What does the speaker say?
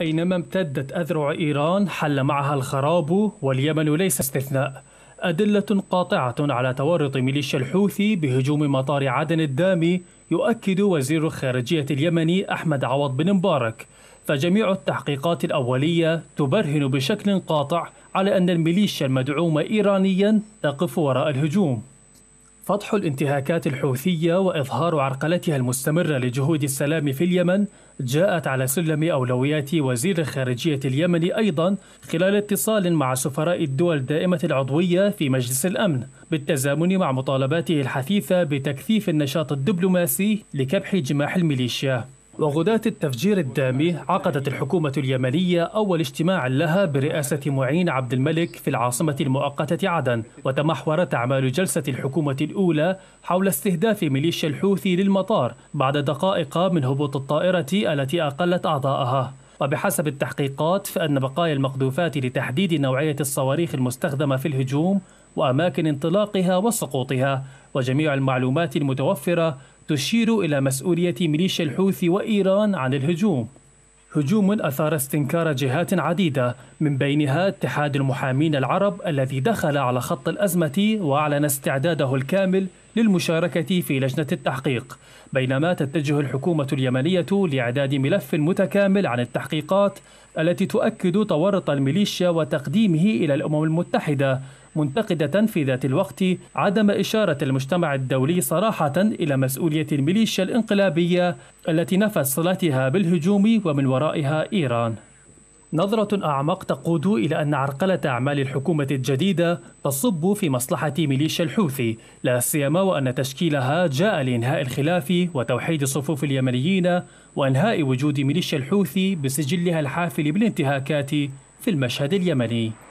أينما امتدت أذرع إيران حل معها الخراب واليمن ليس استثناء أدلة قاطعة على تورط ميليشيا الحوثي بهجوم مطار عدن الدامي يؤكد وزير الخارجية اليمني أحمد عوض بن مبارك فجميع التحقيقات الأولية تبرهن بشكل قاطع على أن الميليشيا المدعومة إيرانيا تقف وراء الهجوم فضح الانتهاكات الحوثية وإظهار عرقلتها المستمرة لجهود السلام في اليمن جاءت على سلم أولويات وزير الخارجية اليمني أيضا خلال اتصال مع سفراء الدول دائمة العضوية في مجلس الأمن بالتزامن مع مطالباته الحثيثة بتكثيف النشاط الدبلوماسي لكبح جماح الميليشيا وغداة التفجير الدامي عقدت الحكومة اليمنية أول اجتماع لها برئاسة معين عبد الملك في العاصمة المؤقتة عدن وتمحورت أعمال جلسة الحكومة الأولى حول استهداف ميليشيا الحوثي للمطار بعد دقائق من هبوط الطائرة التي أقلت أعضاءها وبحسب التحقيقات فإن بقايا المقذوفات لتحديد نوعية الصواريخ المستخدمة في الهجوم وأماكن انطلاقها وسقوطها وجميع المعلومات المتوفرة تشير إلى مسؤولية ميليشيا الحوثي وإيران عن الهجوم هجوم أثار استنكار جهات عديدة من بينها اتحاد المحامين العرب الذي دخل على خط الأزمة وأعلن استعداده الكامل للمشاركة في لجنة التحقيق بينما تتجه الحكومة اليمنية لإعداد ملف متكامل عن التحقيقات التي تؤكد تورط الميليشيا وتقديمه إلى الأمم المتحدة منتقدة في ذات الوقت عدم إشارة المجتمع الدولي صراحة إلى مسؤولية الميليشيا الانقلابية التي نفت صلتها بالهجوم ومن ورائها إيران. نظرة أعمق تقود إلى أن عرقلة أعمال الحكومة الجديدة تصب في مصلحة ميليشيا الحوثي، لا سيما وأن تشكيلها جاء لإنهاء الخلاف وتوحيد صفوف اليمنيين وإنهاء وجود ميليشيا الحوثي بسجلها الحافل بالانتهاكات في المشهد اليمني.